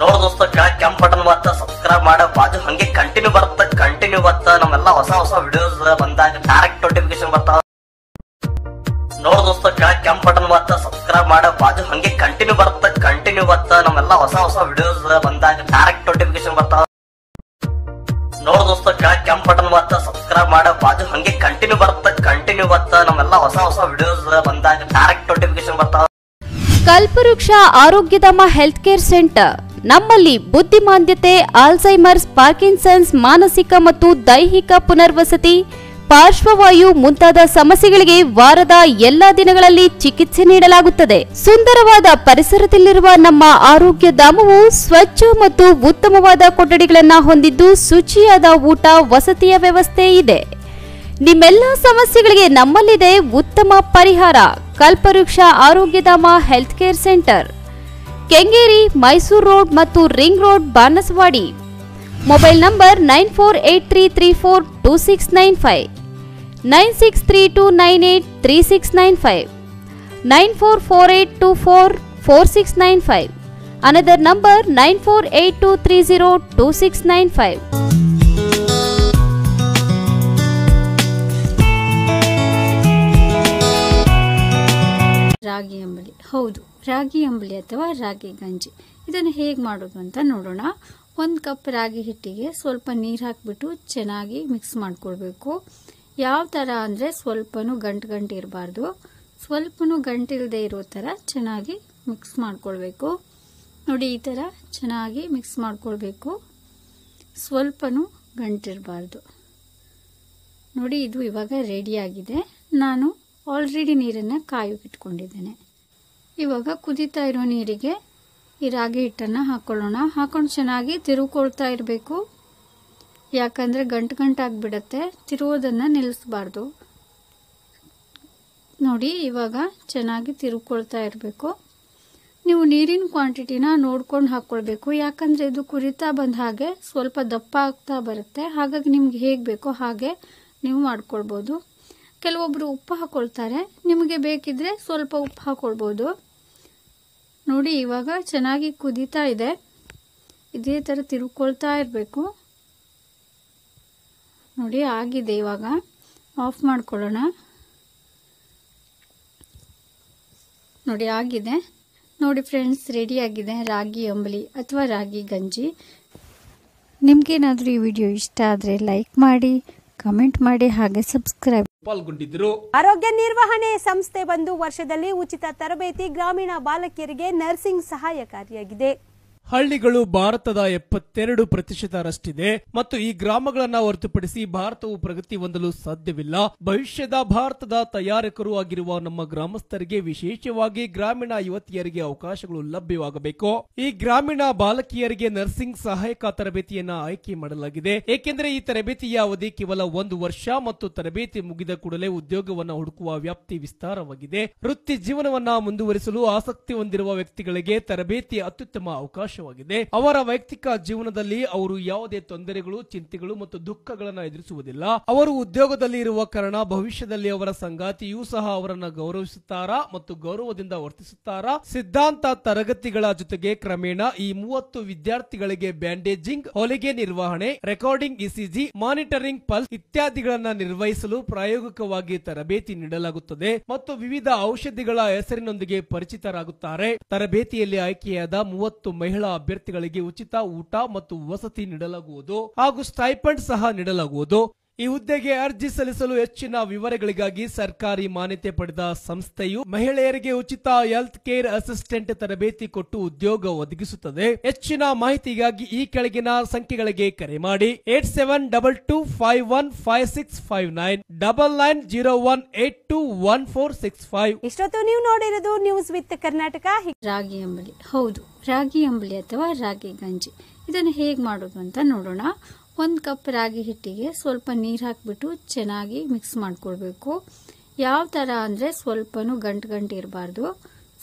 ನೋಡ್ ದೋಸ್ತಕ್ಕ ಕೆಂಪ್ ಬಟನ್ ಬರ್ತ ಸಬ್ಸ್ಕ್ರೈಬ್ ಮಾಡ ಬಾಜು ಹಂಗೆ ಕಂಟಿನ್ಯೂ ಬರುತ್ತ ಕಂಟಿನ್ಯೂ ಬರ್ತ ನಮ್ಮೆಲ್ಲ ಹೊಸ ಹೊಸ ವಿಡಿಯೋಸ್ ಬಂದಾಗ ಡೈರೆಕ್ಟ್ ನೋಟಿಫಿಕೇಶನ್ ಬರ್ತಾವ ನೋಡ್ ದೋಸ್ತಕ್ಕ ಕೆಂಪ್ ಬಟನ್ ಬರ್ತ ಸಬ್ಸ್ಕ್ರೈಬ್ ಮಾಡ ಬಾಜು ಹಂಗೆ ಕಂಟಿನ್ಯೂ ಬರುತ್ತ ಕಂಟಿನ್ಯೂ ಬರ್ತ ನಮ್ಮೆಲ್ಲ ಹೊಸ ಹೊಸ ವಿಡಿಯೋಸ್ ಬಂದಾಗ ಡೈರೆಕ್ಟ್ ನೋಟಿಫಿಕೇಶನ್ ಬರ್ತಾವ ನೋಡ್ ದೋಸ್ತಕ್ಕ ಕೆಂಪ್ ಬಟನ್ ಬರ್ತ ಸಬ್ಸ್ಕ್ರೈಬ್ ಮಾಡ ಬಾಜು ಹಂಗೆ ಕಂಟಿನ್ಯೂ ಬರುತ್ತ ಕಂಟಿನ್ಯೂ ಬತ್ತ ನಮ್ಮೆಲ್ಲ ಹೊಸ ಹೊಸ ವಿಡಿಯೋಸ್ ಬಂದಾಗ ಡೈರೆಕ್ಟ್ ನೋಟಿಫಿಕೇಶನ್ ಬರ್ತಾವ ಕಲ್ಪವೃಕ್ಷ ಆರೋಗ್ಯಧಾಮ ಹೆಲ್ತ್ ಕೇರ್ ಸೆಂಟರ್ ನಮ್ಮಲ್ಲಿ ಬುದ್ಧಿಮಾಂದ್ಯತೆ ಆಲ್ಝೈಮರ್ಸ್ ಪಾರ್ಕಿನ್ಸನ್ಸ್ ಮಾನಸಿಕ ಮತ್ತು ದೈಹಿಕ ಪುನರ್ವಸತಿ ಪಾರ್ಶ್ವವಾಯು ಮುಂತಾದ ಸಮಸ್ಯೆಗಳಿಗೆ ವಾರದ ಎಲ್ಲಾ ದಿನಗಳಲ್ಲಿ ಚಿಕಿತ್ಸೆ ನೀಡಲಾಗುತ್ತದೆ ಸುಂದರವಾದ ಪರಿಸರದಲ್ಲಿರುವ ನಮ್ಮ ಆರೋಗ್ಯ ಧಾಮವು ಸ್ವಚ್ಛ ಮತ್ತು ಉತ್ತಮವಾದ ಕೊಠಡಿಗಳನ್ನು ಹೊಂದಿದ್ದು ಶುಚಿಯಾದ ಊಟ ವಸತಿಯ ವ್ಯವಸ್ಥೆ ಇದೆ ನಿಮ್ಮೆಲ್ಲ ಸಮಸ್ಯೆಗಳಿಗೆ ನಮ್ಮಲ್ಲಿದೆ ಉತ್ತಮ ಪರಿಹಾರ Kalpavriksha Arogyadhama health care centre Kengeri Mysuru road ಮತ್ತು ring road Banaswadi mobile number nine four eight three three four two six nine five nine six three two nine eight three six nine five nine four four eight two four four six nine five another number nine four eight two three zero two six nine five ಹೌದು ರಾಗಿ ಅಂಬಲಿ ಅಥವಾ ರಾಗಿ ಗಂಜಿ ಇದನ್ನು ಹೇಗೆ ಮಾಡೋದು ಅಂತ ನೋಡೋಣ ಒಂದು ಕಪ್ ರಾಗಿ ಹಿಟ್ಟಿಗೆ ಸ್ವಲ್ಪ ನೀರು ಹಾಕಿಬಿಟ್ಟು ಚೆನ್ನಾಗಿ ಮಿಕ್ಸ್ ಮಾಡ್ಕೊಳ್ಬೇಕು ಯಾವ ಥರ ಅಂದರೆ ಸ್ವಲ್ಪನೂ ಗಂಟು ಗಂಟು ಇರಬಾರ್ದು ಸ್ವಲ್ಪನೂ ಗಂಟಿಲ್ಲದೆ ಇರೋ ಥರ ಚೆನ್ನಾಗಿ ಮಿಕ್ಸ್ ಮಾಡ್ಕೊಳ್ಬೇಕು ನೋಡಿ ಈ ಥರ ಚೆನ್ನಾಗಿ ಮಿಕ್ಸ್ ಮಾಡ್ಕೊಳ್ಬೇಕು ಸ್ವಲ್ಪನೂ ಗಂಟಿರಬಾರ್ದು ನೋಡಿ ಇದು ಇವಾಗ ರೆಡಿಯಾಗಿದೆ ನಾನು ಆಲ್ರೆಡಿ ನೀರನ್ನು ಇಟ್ಕೊಂಡಿದ್ದೇನೆ ಇವಾಗ ಕುದೀತಾ ಇರೋ ನೀರಿಗೆ ಈ ರಾಗಿ ಹಿಟ್ಟನ್ನು ಹಾಕ್ಕೊಳ್ಳೋಣ ಹಾಕೊಂಡು ಚೆನ್ನಾಗಿ ತಿರುಕೊಳ್ತಾ ಇರಬೇಕು ಯಾಕಂದರೆ ಗಂಟು ಬಿಡತ್ತೆ ತಿರುವುದನ್ನು ನಿಲ್ಲಿಸಬಾರ್ದು ನೋಡಿ ಇವಾಗ ಚೆನ್ನಾಗಿ ತಿರುಕೊಳ್ತಾ ಇರಬೇಕು ನೀವು ನೀರಿನ ಕ್ವಾಂಟಿಟಿನ ನೋಡ್ಕೊಂಡು ಹಾಕ್ಕೊಳ್ಬೇಕು ಯಾಕಂದರೆ ಇದು ಕುರಿತಾ ಬಂದ ಹಾಗೆ ಸ್ವಲ್ಪ ದಪ್ಪ ಆಗ್ತಾ ಬರುತ್ತೆ ಹಾಗಾಗಿ ನಿಮ್ಗೆ ಹೇಗೆ ಬೇಕೋ ಹಾಗೆ ನೀವು ಮಾಡ್ಕೊಳ್ಬೋದು ಕೆಲವೊಬ್ಬರು ಉಪ್ಪು ಹಾಕ್ಕೊಳ್ತಾರೆ ನಿಮಗೆ ಬೇಕಿದ್ರೆ ಸ್ವಲ್ಪ ಉಪ್ಪು ಹಾಕ್ಕೊಳ್ಬೋದು ನೋಡಿ ಇವಾಗ ಚೆನ್ನಾಗಿ ಕುದೀತಾ ಇದೆ ಇದೇ ಥರ ತಿರುಕೊಳ್ತಾ ಇರಬೇಕು ನೋಡಿ ಆಗಿದೆ ಇವಾಗ ಆಫ್ ಮಾಡ್ಕೊಳ್ಳೋಣ ನೋಡಿ ಆಗಿದೆ ನೋಡಿ ಫ್ರೆಂಡ್ಸ್ ರೆಡಿ ಆಗಿದೆ ರಾಗಿ ಅಂಬಲಿ ಅಥವಾ ರಾಗಿ ಗಂಜಿ ನಿಮಗೇನಾದರೂ ಈ ವಿಡಿಯೋ ಇಷ್ಟ ಆದರೆ ಲೈಕ್ ಮಾಡಿ ಕಮೆಂಟ್ ಮಾಡಿ ಹಾಗೆ ಸಬ್ಸ್ಕ್ರೈಬ್ ಪಾಲ್ಗೊಂಡಿದ್ದರು ಆರೋಗ್ಯ ನಿರ್ವಹಣೆ ಸಂಸ್ಥೆ ಬಂದು ವರ್ಷದಲ್ಲಿ ಉಚಿತ ತರಬೇತಿ ಗ್ರಾಮೀಣ ಬಾಲಕಿಯರಿಗೆ ನರ್ಸಿಂಗ್ ಸಹಾಯಕಾರಿಯಾಗಿದೆ ಹಳ್ಳಿಗಳು ಭಾರತದ ಎಪ್ಪತ್ತೆರಡು ಪ್ರತಿಶತರಷ್ಟಿದೆ ಮತ್ತು ಈ ಗ್ರಾಮಗಳನ್ನು ಹೊರತುಪಡಿಸಿ ಭಾರತವು ಪ್ರಗತಿ ಹೊಂದಲು ಸಾಧ್ಯವಿಲ್ಲ ಭವಿಷ್ಯದ ಭಾರತದ ತಯಾರಕರು ಆಗಿರುವ ನಮ್ಮ ಗ್ರಾಮಸ್ಥರಿಗೆ ವಿಶೇಷವಾಗಿ ಗ್ರಾಮೀಣ ಯುವತಿಯರಿಗೆ ಅವಕಾಶಗಳು ಲಭ್ಯವಾಗಬೇಕು ಈ ಗ್ರಾಮೀಣ ಬಾಲಕಿಯರಿಗೆ ನರ್ಸಿಂಗ್ ಸಹಾಯಕ ತರಬೇತಿಯನ್ನು ಆಯ್ಕೆ ಮಾಡಲಾಗಿದೆ ಏಕೆಂದರೆ ಈ ತರಬೇತಿಯ ಅವಧಿ ಕೇವಲ ಒಂದು ವರ್ಷ ಮತ್ತು ತರಬೇತಿ ಮುಗಿದ ಕೂಡಲೇ ಉದ್ಯೋಗವನ್ನು ಹುಡುಕುವ ವ್ಯಾಪ್ತಿ ವಿಸ್ತಾರವಾಗಿದೆ ವೃತ್ತಿ ಜೀವನವನ್ನ ಮುಂದುವರಿಸಲು ಆಸಕ್ತಿ ಹೊಂದಿರುವ ವ್ಯಕ್ತಿಗಳಿಗೆ ತರಬೇತಿ ಅತ್ಯುತ್ತಮ ಅವಕಾಶ ಅವಕಾಶವಾಗಿದೆ ಅವರ ವೈಯಕ್ತಿಕ ಜೀವನದಲ್ಲಿ ಅವರು ಯಾವುದೇ ತೊಂದರೆಗಳು ಚಿಂತೆಗಳು ಮತ್ತು ದುಃಖಗಳನ್ನು ಎದುರಿಸುವುದಿಲ್ಲ ಅವರು ಉದ್ಯೋಗದಲ್ಲಿ ಇರುವ ಕಾರಣ ಭವಿಷ್ಯದಲ್ಲಿ ಅವರ ಸಂಗಾತಿಯೂ ಸಹ ಅವರನ್ನು ಗೌರವಿಸುತ್ತಾರಾ ಮತ್ತು ಗೌರವದಿಂದ ವರ್ತಿಸುತ್ತಾರಾ ಸಿದ್ಧಾಂತ ತರಗತಿಗಳ ಜೊತೆಗೆ ಕ್ರಮೇಣ ಈ ಮೂವತ್ತು ವಿದ್ಯಾರ್ಥಿಗಳಿಗೆ ಬ್ಯಾಂಡೇಜಿಂಗ್ ಹೊಲಿಗೆ ನಿರ್ವಹಣೆ ರೆಕಾರ್ಡಿಂಗ್ ಇಸಿಜಿ ಮಾನಿಟರಿಂಗ್ ಪಲ್ಸ್ ಇತ್ಯಾದಿಗಳನ್ನು ನಿರ್ವಹಿಸಲು ಪ್ರಾಯೋಗಿಕವಾಗಿ ತರಬೇತಿ ನೀಡಲಾಗುತ್ತದೆ ಮತ್ತು ವಿವಿಧ ಔಷಧಿಗಳ ಹೆಸರಿನೊಂದಿಗೆ ಪರಿಚಿತರಾಗುತ್ತಾರೆ ತರಬೇತಿಯಲ್ಲಿ ಆಯ್ಕೆಯಾದ ಮೂವತ್ತು ಮಹಿಳಾ ಅಭ್ಯರ್ಥಿಗಳಿಗೆ ಉಚಿತ ಊಟ ಮತ್ತು ವಸತಿ ನೀಡಲಾಗುವುದು ಹಾಗೂ ಸ್ಟೈಪಂಡ್ ಸಹ ನೀಡಲಾಗುವುದು ಈ ಹುದ್ದೆಗೆ ಅರ್ಜಿ ಸಲ್ಲಿಸಲು ಹೆಚ್ಚಿನ ವಿವರಗಳಿಗಾಗಿ ಸರ್ಕಾರಿ ಮಾನ್ಯತೆ ಪಡೆದ ಸಂಸ್ಥೆಯು ಮಹಿಳೆಯರಿಗೆ ಉಚಿತ ಹೆಲ್ತ್ ಕೇರ್ ಅಸಿಸ್ಟೆಂಟ್ ತರಬೇತಿ ಕೊಟ್ಟು ಉದ್ಯೋಗ ಒದಗಿಸುತ್ತದೆ ಹೆಚ್ಚಿನ ಮಾಹಿತಿಗಾಗಿ ಈ ಕೆಳಗಿನ ಸಂಖ್ಯೆಗಳಿಗೆ ಕರೆ ಮಾಡಿ eight seven double two five one five six five nine double nine zero one eight two one four six five ಇಷ್ಟೊತ್ತು ನೀವು ನೋಡಿರೋದು ನ್ಯೂಸ್ ವಿತ್ ಕರ್ನಾಟಕ ರಾಗಿ ಅಂಬಲಿ ಹೌದು ರಾಗಿ ಅಂಬಲಿ ಅಥವಾ ರಾಗಿ ಗಂಜಿ ಇದನ್ನು ಹೇಗೆ ಮಾಡೋದು ಅಂತ ನೋಡೋಣ ಒಂದು ಕಪ್ ರಾಗಿ ಹಿಟ್ಟಿಗೆ ಸ್ವಲ್ಪ ನೀರು ಹಾಕಿಬಿಟ್ಟು ಚೆನ್ನಾಗಿ ಮಿಕ್ಸ್ ಮಾಡಿಕೊಳ್ಬೇಕು ಯಾವ ಥರ ಅಂದರೆ ಸ್ವಲ್ಪನೂ ಗಂಟು ಗಂಟು ಇರಬಾರ್ದು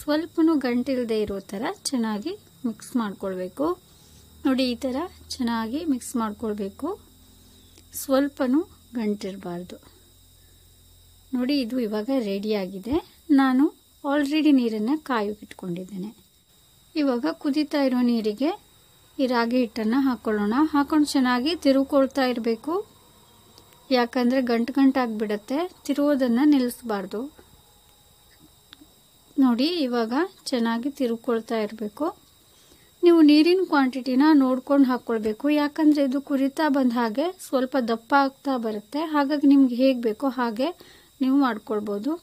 ಸ್ವಲ್ಪನೂ ಗಂಟಿಲ್ಲದೆ ಇರೋ ಥರ ಚೆನ್ನಾಗಿ ಮಿಕ್ಸ್ ಮಾಡಿಕೊಳ್ಬೇಕು ನೋಡಿ ಈ ಥರ ಚೆನ್ನಾಗಿ ಮಿಕ್ಸ್ ಮಾಡಿಕೊಳ್ಬೇಕು ಸ್ವಲ್ಪನೂ ಗಂಟಿರಬಾರ್ದು ನೋಡಿ ಇದು ಇವಾಗ ರೆಡಿಯಾಗಿದೆ ನಾನು ಆಲ್ರೆಡಿ ನೀರನ್ನು ಇಟ್ಕೊಂಡಿದ್ದೇನೆ ಇವಾಗ ಕುದೀತಾ ಇರೋ ನೀರಿಗೆ ಈ ರಾಗಿ ಹಿಟ್ಟನ್ನು ಹಾಕ್ಕೊಳ್ಳೋಣ ಹಾಕೊಂಡು ಚೆನ್ನಾಗಿ ತಿರುಕೊಳ್ತಾ ಇರಬೇಕು ಯಾಕಂದರೆ ಗಂಟು ಬಿಡತ್ತೆ ತಿರುವುದನ್ನು ನಿಲ್ಲಿಸಬಾರ್ದು ನೋಡಿ ಇವಾಗ ಚೆನ್ನಾಗಿ ತಿರುಕೊಳ್ತಾ ಇರಬೇಕು ನೀವು ನೀರಿನ ಕ್ವಾಂಟಿಟಿನ ನೋಡ್ಕೊಂಡು ಹಾಕ್ಕೊಳ್ಬೇಕು ಯಾಕಂದರೆ ಇದು ಕುರಿತಾ ಬಂದ ಹಾಗೆ ಸ್ವಲ್ಪ ದಪ್ಪ ಆಗ್ತಾ ಬರುತ್ತೆ ಹಾಗಾಗಿ ನಿಮ್ಗೆ ಹೇಗೆ ಬೇಕೋ ಹಾಗೆ ನೀವು ಮಾಡ್ಕೊಳ್ಬೋದು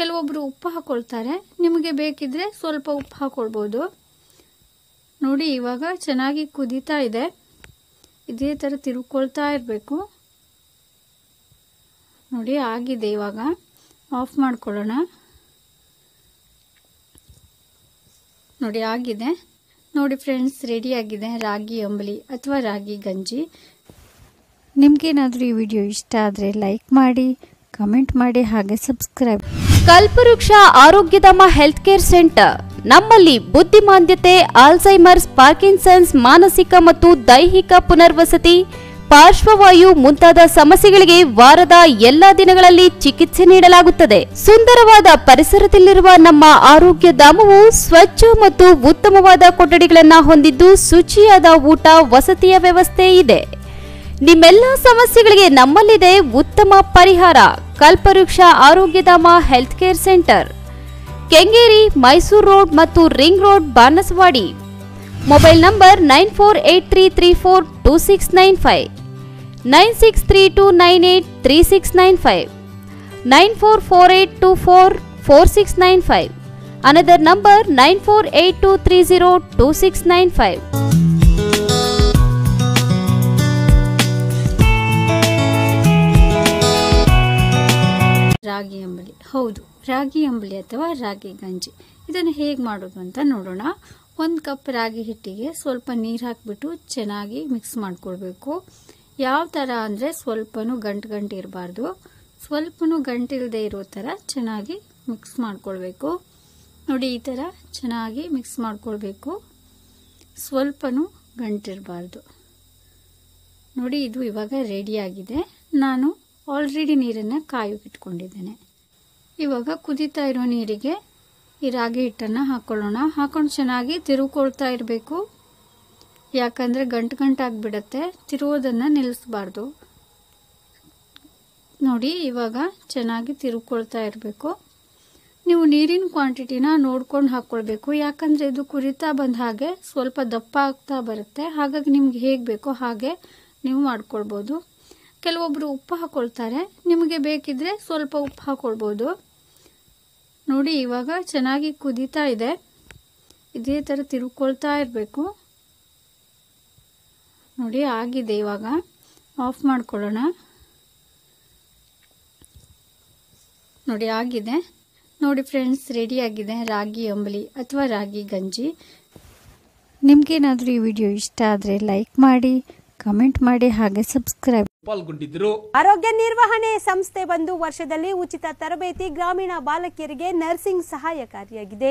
ಕೆಲವೊಬ್ಬರು ಉಪ್ಪು ಹಾಕ್ಕೊಳ್ತಾರೆ ನಿಮಗೆ ಬೇಕಿದ್ರೆ ಸ್ವಲ್ಪ ಉಪ್ಪು ಹಾಕ್ಕೊಳ್ಬೋದು ನೋಡಿ ಇವಾಗ ಚೆನ್ನಾಗಿ ಕುದೀತಾ ಇದೆ ಇದೇ ಥರ ತಿರುಕೊಳ್ತಾ ಇರಬೇಕು ನೋಡಿ ಆಗಿದೆ ಇವಾಗ ಆಫ್ ಮಾಡ್ಕೊಳ್ಳೋಣ ನೋಡಿ ಆಗಿದೆ ನೋಡಿ ಫ್ರೆಂಡ್ಸ್ ರೆಡಿಯಾಗಿದೆ ರಾಗಿ ಅಂಬಲಿ ಅಥವಾ ರಾಗಿ ಗಂಜಿ ನಿಮ್ಗೇನಾದರೂ ಈ ವಿಡಿಯೋ ಇಷ್ಟ ಆದರೆ ಲೈಕ್ ಮಾಡಿ ಕಮೆಂಟ್ ಮಾಡಿ ಹಾಗೆ ಸಬ್ಸ್ಕ್ರೈಬ್ ಕಲ್ಪವೃಕ್ಷ ಆರೋಗ್ಯಧಮ ಹೆಲ್ತ್ ಕೇರ್ ಸೆಂಟರ್ ನಮ್ಮಲ್ಲಿ ಬುದ್ಧಿಮಾಂದ್ಯತೆ ಆಲ್ಝೈಮರ್ಸ್ ಪಾರ್ಕಿನ್ಸನ್ಸ್ ಮಾನಸಿಕ ಮತ್ತು ದೈಹಿಕ ಪುನರ್ವಸತಿ ಪಾರ್ಶ್ವವಾಯು ಮುಂತಾದ ಸಮಸ್ಯೆಗಳಿಗೆ ವಾರದ ಎಲ್ಲಾ ದಿನಗಳಲ್ಲಿ ಚಿಕಿತ್ಸೆ ನೀಡಲಾಗುತ್ತದೆ ಸುಂದರವಾದ ಪರಿಸರದಲ್ಲಿರುವ ನಮ್ಮ ಆರೋಗ್ಯ ಧಾಮವು ಸ್ವಚ್ಛ ಮತ್ತು ಉತ್ತಮವಾದ ಕೊಠಡಿಗಳನ್ನು ಹೊಂದಿದ್ದು ಶುಚಿಯಾದ ಊಟ ವಸತಿಯ ವ್ಯವಸ್ಥೆ ಇದೆ ನಿಮ್ಮೆಲ್ಲ ಸಮಸ್ಯೆಗಳಿಗೆ ನಮ್ಮಲ್ಲಿದೆ ಉತ್ತಮ ಪರಿಹಾರ Kalpavriksha Arogyadhama health care centre Kengeri Mysuru road ಮತ್ತು ring road Banaswadi mobile number nine four eight three three four two six nine five nine six three two nine eight three six nine five nine four four eight two four four six nine five another number nine four eight two three zero two six nine five ರಾಗಿ ಅಂಬಲಿ ಹೌದು ರಾಗಿ ಅಂಬಲಿ ಅಥವಾ ರಾಗಿ ಗಂಜಿ ಇದನ್ನು ಹೇಗೆ ಮಾಡೋದು ಅಂತ ನೋಡೋಣ ಒಂದು ಕಪ್ ರಾಗಿ ಹಿಟ್ಟಿಗೆ ಸ್ವಲ್ಪ ನೀರು ಹಾಕಿಬಿಟ್ಟು ಚೆನ್ನಾಗಿ ಮಿಕ್ಸ್ ಮಾಡಿಕೊಳ್ಬೇಕು ಯಾವ ಥರ ಅಂದರೆ ಸ್ವಲ್ಪನೂ ಗಂಟು ಗಂಟು ಇರಬಾರ್ದು ಸ್ವಲ್ಪನೂ ಗಂಟಿಲ್ಲದೆ ಇರೋ ಥರ ಚೆನ್ನಾಗಿ ಮಿಕ್ಸ್ ಮಾಡಿಕೊಳ್ಬೇಕು ನೋಡಿ ಈ ಥರ ಚೆನ್ನಾಗಿ ಮಿಕ್ಸ್ ಮಾಡಿಕೊಳ್ಬೇಕು ಸ್ವಲ್ಪನೂ ಗಂಟಿರಬಾರ್ದು ನೋಡಿ ಇದು ಇವಾಗ ರೆಡಿಯಾಗಿದೆ ನಾನು ಆಲ್ರೆಡಿ ನೀರನ್ನು ಇಟ್ಕೊಂಡಿದ್ದೇನೆ ಇವಾಗ ಕುದೀತಾ ಇರೋ ನೀರಿಗೆ ಈ ರಾಗಿ ಹಿಟ್ಟನ್ನು ಹಾಕ್ಕೊಳ್ಳೋಣ ಹಾಕೊಂಡು ಚೆನ್ನಾಗಿ ತಿರುಕೊಳ್ತಾ ಇರಬೇಕು ಯಾಕಂದರೆ ಗಂಟು ಗಂಟಾಗಿಬಿಡತ್ತೆ ತಿರುವುದನ್ನು ನಿಲ್ಲಿಸ್ಬಾರ್ದು ನೋಡಿ ಇವಾಗ ಚೆನ್ನಾಗಿ ತಿರುಕೊಳ್ತಾ ಇರಬೇಕು ನೀವು ನೀರಿನ ಕ್ವಾಂಟಿಟಿನ ನೋಡ್ಕೊಂಡು ಹಾಕ್ಕೊಳ್ಬೇಕು ಯಾಕಂದರೆ ಇದು ಕುರಿತಾ ಬಂದ ಹಾಗೆ ಸ್ವಲ್ಪ ದಪ್ಪ ಆಗ್ತಾ ಬರುತ್ತೆ ಹಾಗಾಗಿ ನಿಮ್ಗೆ ಹೇಗೆ ಬೇಕೋ ಹಾಗೆ ನೀವು ಮಾಡ್ಕೊಳ್ಬೋದು ಕೆಲವೊಬ್ಬರು ಉಪ್ಪು ಹಾಕೊಳ್ತಾರೆ ನಿಮಗೆ ಬೇಕಿದ್ರೆ ಸ್ವಲ್ಪ ಉಪ್ಪು ಹಾಕ್ಕೊಳ್ಬೋದು ನೋಡಿ ಇವಾಗ ಚೆನ್ನಾಗಿ ಕುದೀತಾ ಇದೆ ಇದೇ ಥರ ತಿರುಕೊಳ್ತಾ ಇರಬೇಕು ನೋಡಿ ಆಗಿದೆ ಇವಾಗ ಆಫ್ ಮಾಡ್ಕೊಳ್ಳೋಣ ನೋಡಿ ಆಗಿದೆ ನೋಡಿ ಫ್ರೆಂಡ್ಸ್ ರೆಡಿಯಾಗಿದೆ ರಾಗಿ ಅಂಬಲಿ ಅಥವಾ ರಾಗಿ ಗಂಜಿ ನಿಮಗೇನಾದರೂ ಈ ವಿಡಿಯೋ ಇಷ್ಟ ಆದರೆ ಲೈಕ್ ಮಾಡಿ ಕಮೆಂಟ್ ಮಾಡಿ ಹಾಗೆ ಸಬ್ಸ್ಕ್ರೈಬ್ ಪಾಲ್ಗೊಂಡಿದ್ದರು ಆರೋಗ್ಯ ನಿರ್ವಹಣೆ ಸಂಸ್ಥೆ ಒಂದು ವರ್ಷದಲ್ಲಿ ಉಚಿತ ತರಬೇತಿ ಗ್ರಾಮೀಣ ಬಾಲಕಿಯರಿಗೆ ನರ್ಸಿಂಗ್ ಸಹಾಯಕಾರಿಯಾಗಿದೆ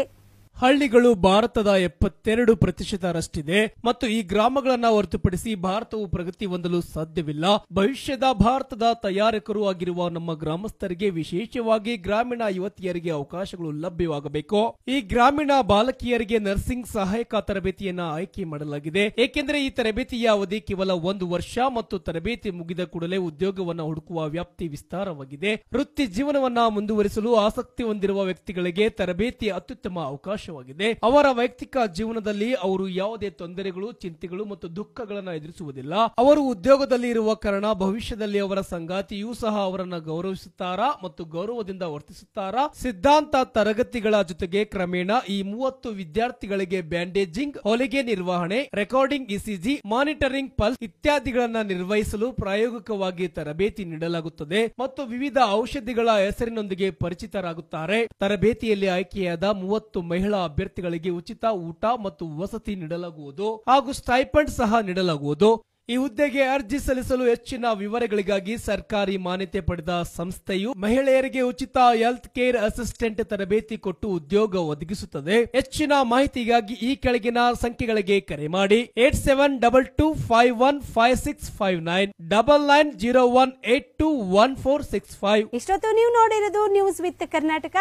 ಹಳ್ಳಿಗಳು ಭಾರತದ ಎಪ್ಪತ್ತೆರಡು ಪ್ರತಿಶತರಷ್ಟಿದೆ ಮತ್ತು ಈ ಗ್ರಾಮಗಳನ್ನ ಹೊರತುಪಡಿಸಿ ಭಾರತವು ಪ್ರಗತಿ ಹೊಂದಲು ಸಾಧ್ಯವಿಲ್ಲ ಭವಿಷ್ಯದ ಭಾರತದ ತಯಾರಕರು ಆಗಿರುವ ನಮ್ಮ ಗ್ರಾಮಸ್ಥರಿಗೆ ವಿಶೇಷವಾಗಿ ಗ್ರಾಮೀಣ ಯುವತಿಯರಿಗೆ ಅವಕಾಶಗಳು ಲಭ್ಯವಾಗಬೇಕು ಈ ಗ್ರಾಮೀಣ ಬಾಲಕಿಯರಿಗೆ ನರ್ಸಿಂಗ್ ಸಹಾಯಕ ತರಬೇತಿಯನ್ನ ಆಯ್ಕೆ ಮಾಡಲಾಗಿದೆ ಏಕೆಂದರೆ ಈ ತರಬೇತಿಯ ಅವಧಿ ಕೇವಲ ಒಂದು ವರ್ಷ ಮತ್ತು ತರಬೇತಿ ಮುಗಿದ ಕೂಡಲೇ ಉದ್ಯೋಗವನ್ನು ಹುಡುಕುವ ವ್ಯಾಪ್ತಿ ವಿಸ್ತಾರವಾಗಿದೆ ವೃತ್ತಿ ಜೀವನವನ್ನ ಮುಂದುವರಿಸಲು ಆಸಕ್ತಿ ಹೊಂದಿರುವ ವ್ಯಕ್ತಿಗಳಿಗೆ ತರಬೇತಿ ಅತ್ಯುತ್ತಮ ಅವಕಾಶ ಅವಕಾಶವಾಗಿದೆ ಅವರ ವೈಯಕ್ತಿಕ ಜೀವನದಲ್ಲಿ ಅವರು ಯಾವುದೇ ತೊಂದರೆಗಳು ಚಿಂತೆಗಳು ಮತ್ತು ದುಃಖಗಳನ್ನು ಎದುರಿಸುವುದಿಲ್ಲ ಅವರು ಉದ್ಯೋಗದಲ್ಲಿ ಇರುವ ಕಾರಣ ಭವಿಷ್ಯದಲ್ಲಿ ಅವರ ಸಂಗಾತಿಯೂ ಸಹ ಅವರನ್ನು ಗೌರವಿಸುತ್ತಾರಾ ಮತ್ತು ಗೌರವದಿಂದ ವರ್ತಿಸುತ್ತಾರಾ ಸಿದ್ಧಾಂತ ತರಗತಿಗಳ ಜೊತೆಗೆ ಕ್ರಮೇಣ ಈ ಮೂವತ್ತು ವಿದ್ಯಾರ್ಥಿಗಳಿಗೆ ಬ್ಯಾಂಡೇಜಿಂಗ್ ಹೊಲಿಗೆ ನಿರ್ವಹಣೆ ರೆಕಾರ್ಡಿಂಗ್ ಇಸಿಜಿ ಮಾನಿಟರಿಂಗ್ ಪಲ್ಸ್ ಇತ್ಯಾದಿಗಳನ್ನು ನಿರ್ವಹಿಸಲು ಪ್ರಾಯೋಗಿಕವಾಗಿ ತರಬೇತಿ ನೀಡಲಾಗುತ್ತದೆ ಮತ್ತು ವಿವಿಧ ಔಷಧಿಗಳ ಹೆಸರಿನೊಂದಿಗೆ ಪರಿಚಿತರಾಗುತ್ತಾರೆ ತರಬೇತಿಯಲ್ಲಿ ಆಯ್ಕೆಯಾದ ಮೂವತ್ತು ಮಹಿಳಾ ಅಭ್ಯರ್ಥಿಗಳಿಗೆ ಉಚಿತ ಊಟ ಮತ್ತು ವಸತಿ ನೀಡಲಾಗುವುದು ಹಾಗೂ ಸ್ಟೈಪಂಡ್ ಸಹ ನೀಡಲಾಗುವುದು ಈ ಹುದ್ದೆಗೆ ಅರ್ಜಿ ಸಲ್ಲಿಸಲು ಹೆಚ್ಚಿನ ವಿವರಗಳಿಗಾಗಿ ಸರ್ಕಾರಿ ಮಾನ್ಯತೆ ಪಡೆದ ಸಂಸ್ಥೆಯು ಮಹಿಳೆಯರಿಗೆ ಉಚಿತ ಹೆಲ್ತ್ ಕೇರ್ ಅಸಿಸ್ಟೆಂಟ್ ತರಬೇತಿ ಕೊಟ್ಟು ಉದ್ಯೋಗ ಒದಗಿಸುತ್ತದೆ ಹೆಚ್ಚಿನ ಮಾಹಿತಿಗಾಗಿ ಈ ಕೆಳಗಿನ ಸಂಖ್ಯೆಗಳಿಗೆ ಕರೆ ಮಾಡಿ eight seven double two five one five six five nine double nine zero one eight two one four six five ಇಷ್ಟೊತ್ತು ನೀವು ನೋಡಿರೋದು ನ್ಯೂಸ್ ವಿತ್ ಕರ್ನಾಟಕ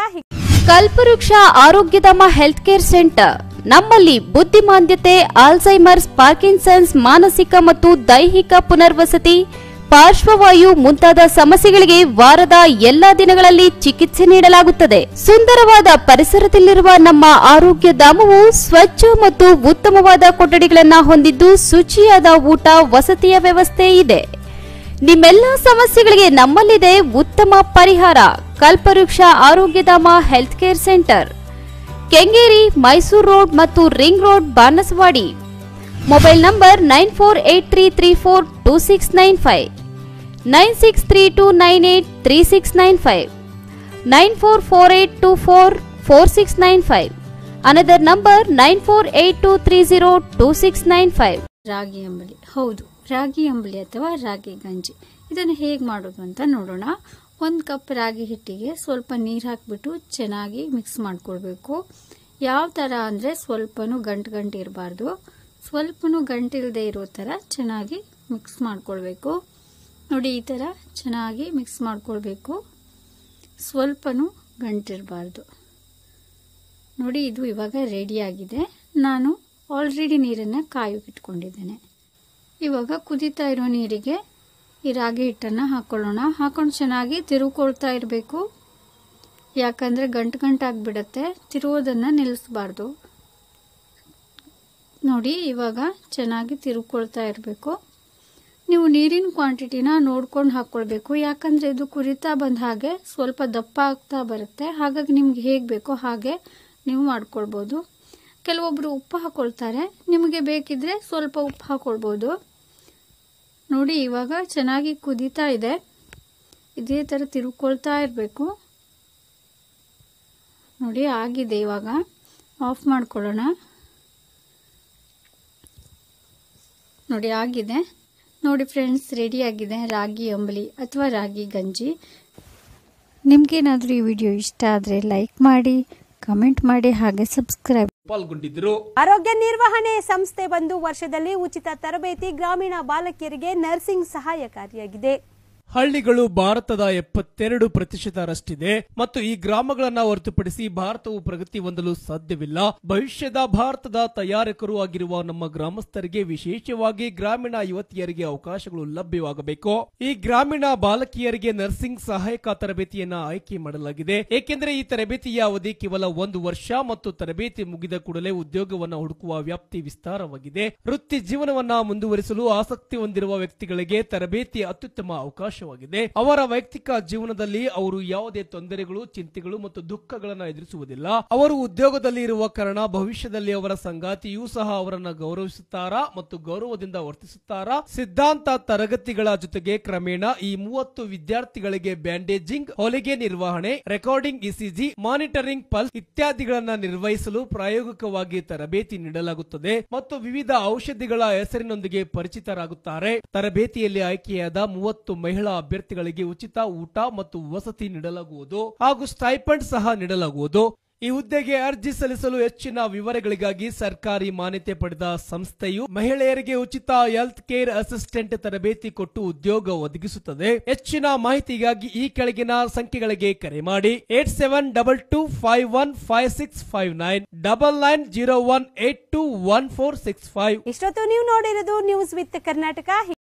ಕಲ್ಪವೃಕ್ಷ ಆರೋಗ್ಯಧಾಮ ಹೆಲ್ತ್ ಕೇರ್ ಸೆಂಟರ್ ನಮ್ಮಲ್ಲಿ ಬುದ್ಧಿಮಾಂದ್ಯತೆ ಆಲ್ಝೈಮರ್ಸ್ ಪಾರ್ಕಿನ್ಸನ್ಸ್ ಮಾನಸಿಕ ಮತ್ತು ದೈಹಿಕ ಪುನರ್ವಸತಿ ಪಾರ್ಶ್ವವಾಯು ಮುಂತಾದ ಸಮಸ್ಯೆಗಳಿಗೆ ವಾರದ ಎಲ್ಲಾ ದಿನಗಳಲ್ಲಿ ಚಿಕಿತ್ಸೆ ನೀಡಲಾಗುತ್ತದೆ ಸುಂದರವಾದ ಪರಿಸರದಲ್ಲಿರುವ ನಮ್ಮ ಆರೋಗ್ಯ ಧಾಮವು ಸ್ವಚ್ಛ ಮತ್ತು ಉತ್ತಮವಾದ ಕೊಠಡಿಗಳನ್ನು ಹೊಂದಿದ್ದು ಶುಚಿಯಾದ ಊಟ ವಸತಿಯ ವ್ಯವಸ್ಥೆ ಇದೆ ನಿಮ್ಮೆಲ್ಲಾ ಸಮಸ್ಯೆಗಳಿಗೆ ನಮ್ಮಲ್ಲಿದೆ ಉತ್ತಮ ಪರಿಹಾರ Kalpavriksha Arogyadhama health care centre Kengeri Mysuru road ಮತ್ತು ring road Banaswadi mobile number nine four eight three three four two six nine five nine six three two nine eight three six nine five nine four four eight two four four six nine five another number nine four eight two three zero two six nine five ರಾಗಿ ಅಂಬಲಿ ಹೌದು ರಾಗಿ ಅಂಬಲಿ ಅಥವಾ ರಾಗಿ ಗಂಜಿ ಇದನ್ನು ಹೇಗೆ ಮಾಡೋದು ಅಂತ ನೋಡೋಣ ಒಂದು ಕಪ್ ರಾಗಿ ಹಿಟ್ಟಿಗೆ ಸ್ವಲ್ಪ ನೀರು ಹಾಕಿಬಿಟ್ಟು ಚೆನ್ನಾಗಿ ಮಿಕ್ಸ್ ಮಾಡಿಕೊಳ್ಬೇಕು ಯಾವ ಥರ ಅಂದರೆ ಸ್ವಲ್ಪನೂ ಗಂಟು ಗಂಟು ಇರಬಾರ್ದು ಸ್ವಲ್ಪನೂ ಗಂಟಿಲ್ಲದೆ ಇರೋ ಥರ ಚೆನ್ನಾಗಿ ಮಿಕ್ಸ್ ಮಾಡಿಕೊಳ್ಬೇಕು ನೋಡಿ ಈ ಥರ ಚೆನ್ನಾಗಿ ಮಿಕ್ಸ್ ಮಾಡಿಕೊಳ್ಬೇಕು ಸ್ವಲ್ಪನೂ ಗಂಟಿರಬಾರ್ದು ನೋಡಿ ಇದು ಇವಾಗ ರೆಡಿಯಾಗಿದೆ ನಾನು ಆಲ್ರೆಡಿ ನೀರನ್ನು ಇಟ್ಕೊಂಡಿದ್ದೇನೆ ಇವಾಗ ಕುದೀತಾ ಇರೋ ನೀರಿಗೆ ಈ ರಾಗಿ ಹಿಟ್ಟನ್ನು ಹಾಕ್ಕೊಳ್ಳೋಣ ಹಾಕೊಂಡು ಚೆನ್ನಾಗಿ ತಿರುವ್ಕೊಳ್ತಾ ಇರಬೇಕು ಯಾಕಂದರೆ ಗಂಟು ಬಿಡತ್ತೆ ತಿರುವುದನ್ನು ನಿಲ್ಲಿಸಬಾರ್ದು ನೋಡಿ ಇವಾಗ ಚೆನ್ನಾಗಿ ತಿರುಗ್ಕೊಳ್ತಾ ಇರಬೇಕು ನೀವು ನೀರಿನ ಕ್ವಾಂಟಿಟಿನ ನೋಡ್ಕೊಂಡು ಹಾಕ್ಕೊಳ್ಬೇಕು ಯಾಕಂದರೆ ಇದು ಕುರಿತಾ ಬಂದ ಹಾಗೆ ಸ್ವಲ್ಪ ದಪ್ಪ ಆಗ್ತಾ ಬರುತ್ತೆ ಹಾಗಾಗಿ ನಿಮ್ಗೆ ಹೇಗೆ ಬೇಕೋ ಹಾಗೆ ನೀವು ಮಾಡ್ಕೊಳ್ಬೋದು ಕೆಲವೊಬ್ಬರು ಉಪ್ಪು ಹಾಕ್ಕೊಳ್ತಾರೆ ನಿಮಗೆ ಬೇಕಿದ್ರೆ ಸ್ವಲ್ಪ ಉಪ್ಪು ಹಾಕ್ಕೊಳ್ಬೋದು ನೋಡಿ ಇವಾಗ ಚೆನ್ನಾಗಿ ಕುದಿತಾ ಇದೆ ಇದೇ ಥರ ತಿರುಕೊಳ್ತಾ ಇರಬೇಕು ನೋಡಿ ಆಗಿದೆ ಇವಾಗ ಆಫ್ ಮಾಡ್ಕೊಳ್ಳೋಣ ನೋಡಿ ಆಗಿದೆ ನೋಡಿ ಫ್ರೆಂಡ್ಸ್ ರೆಡಿಯಾಗಿದೆ ರಾಗಿ ಅಂಬಲಿ ಅಥವಾ ರಾಗಿ ಗಂಜಿ ನಿಮಗೇನಾದರೂ ಈ ವಿಡಿಯೋ ಇಷ್ಟ ಆದರೆ ಲೈಕ್ ಮಾಡಿ ಕಮೆಂಟ್ ಮಾಡಿ ಹಾಗೆ ಸಬ್ಸ್ಕ್ರೈಬ್ ಪಾಲ್ಗೊಂಡಿದ್ದರು ಆರೋಗ್ಯ ನಿರ್ವಹಣೆ ಸಂಸ್ಥೆ ಬಂದು ವರ್ಷದಲ್ಲಿ ಉಚಿತ ತರಬೇತಿ ಗ್ರಾಮೀಣ ಬಾಲಕಿಯರಿಗೆ ನರ್ಸಿಂಗ್ ಸಹಾಯಕಾರಿಯಾಗಿದೆ ಹಳ್ಳಿಗಳು ಭಾರತದ ಎಪ್ಪತ್ತೆರಡು ಪ್ರತಿಶತರಷ್ಟಿದೆ ಮತ್ತು ಈ ಗ್ರಾಮಗಳನ್ನು ಹೊರತುಪಡಿಸಿ ಭಾರತವು ಪ್ರಗತಿ ಹೊಂದಲು ಸಾಧ್ಯವಿಲ್ಲ ಭವಿಷ್ಯದ ಭಾರತದ ತಯಾರಕರು ಆಗಿರುವ ನಮ್ಮ ಗ್ರಾಮಸ್ಥರಿಗೆ ವಿಶೇಷವಾಗಿ ಗ್ರಾಮೀಣ ಯುವತಿಯರಿಗೆ ಅವಕಾಶಗಳು ಲಭ್ಯವಾಗಬೇಕು ಈ ಗ್ರಾಮೀಣ ಬಾಲಕಿಯರಿಗೆ ನರ್ಸಿಂಗ್ ಸಹಾಯಕ ತರಬೇತಿಯನ್ನ ಆಯ್ಕೆ ಮಾಡಲಾಗಿದೆ ಏಕೆಂದರೆ ಈ ತರಬೇತಿಯ ಅವಧಿ ಕೇವಲ ಒಂದು ವರ್ಷ ಮತ್ತು ತರಬೇತಿ ಮುಗಿದ ಕೂಡಲೇ ಉದ್ಯೋಗವನ್ನು ಹುಡುಕುವ ವ್ಯಾಪ್ತಿ ವಿಸ್ತಾರವಾಗಿದೆ ವೃತ್ತಿ ಜೀವನವನ್ನ ಮುಂದುವರಿಸಲು ಆಸಕ್ತಿ ಹೊಂದಿರುವ ವ್ಯಕ್ತಿಗಳಿಗೆ ತರಬೇತಿ ಅತ್ಯುತ್ತಮ ಅವಕಾಶ ಅವಕಾಶವಾಗಿದೆ ಅವರ ವೈಯಕ್ತಿಕ ಜೀವನದಲ್ಲಿ ಅವರು ಯಾವುದೇ ತೊಂದರೆಗಳು ಚಿಂತೆಗಳು ಮತ್ತು ದುಃಖಗಳನ್ನು ಎದುರಿಸುವುದಿಲ್ಲ ಅವರು ಉದ್ಯೋಗದಲ್ಲಿ ಇರುವ ಕಾರಣ ಭವಿಷ್ಯದಲ್ಲಿ ಅವರ ಸಂಗಾತಿಯೂ ಸಹ ಅವರನ್ನು ಗೌರವಿಸುತ್ತಾರಾ ಮತ್ತು ಗೌರವದಿಂದ ವರ್ತಿಸುತ್ತಾರಾ ಸಿದ್ಧಾಂತ ತರಗತಿಗಳ ಜೊತೆಗೆ ಕ್ರಮೇಣ ಈ ಮೂವತ್ತು ವಿದ್ಯಾರ್ಥಿಗಳಿಗೆ ಬ್ಯಾಂಡೇಜಿಂಗ್ ಹೊಲಿಗೆ ನಿರ್ವಹಣೆ ರೆಕಾರ್ಡಿಂಗ್ ಇಸಿಜಿ ಮಾನಿಟರಿಂಗ್ ಪಲ್ಸ್ ಇತ್ಯಾದಿಗಳನ್ನು ನಿರ್ವಹಿಸಲು ಪ್ರಾಯೋಗಿಕವಾಗಿ ತರಬೇತಿ ನೀಡಲಾಗುತ್ತದೆ ಮತ್ತು ವಿವಿಧ ಔಷಧಿಗಳ ಹೆಸರಿನೊಂದಿಗೆ ಪರಿಚಿತರಾಗುತ್ತಾರೆ ತರಬೇತಿಯಲ್ಲಿ ಆಯ್ಕೆಯಾದ ಮೂವತ್ತು ಮಹಿಳಾ ಮಹಿಳಾ ಅಭ್ಯರ್ಥಿಗಳಿಗೆ ಉಚಿತ ಊಟ ಮತ್ತು ವಸತಿ ನೀಡಲಾಗುವುದು ಹಾಗೂ ಸ್ಟೈಪಂಡ್ ಸಹ ನೀಡಲಾಗುವುದು ಈ ಹುದ್ದೆಗೆ ಅರ್ಜಿ ಸಲ್ಲಿಸಲು ಹೆಚ್ಚಿನ ವಿವರಗಳಿಗಾಗಿ ಸರ್ಕಾರಿ ಮಾನ್ಯತೆ ಪಡೆದ ಸಂಸ್ಥೆಯು ಮಹಿಳೆಯರಿಗೆ ಉಚಿತ ಹೆಲ್ತ್ ಕೇರ್ ಅಸಿಸ್ಟೆಂಟ್ ತರಬೇತಿ ಕೊಟ್ಟು ಉದ್ಯೋಗ ಒದಗಿಸುತ್ತದೆ ಹೆಚ್ಚಿನ ಮಾಹಿತಿಗಾಗಿ ಈ ಕೆಳಗಿನ ಸಂಖ್ಯೆಗಳಿಗೆ ಕರೆ ಮಾಡಿ eight seven double two five one five six five nine double nine zero one eight two one four six five ಇಷ್ಟೊತ್ತು ನೀವು ನೋಡಿರೋದು ನ್ಯೂಸ್ ವಿತ್ ಕರ್ನಾಟಕ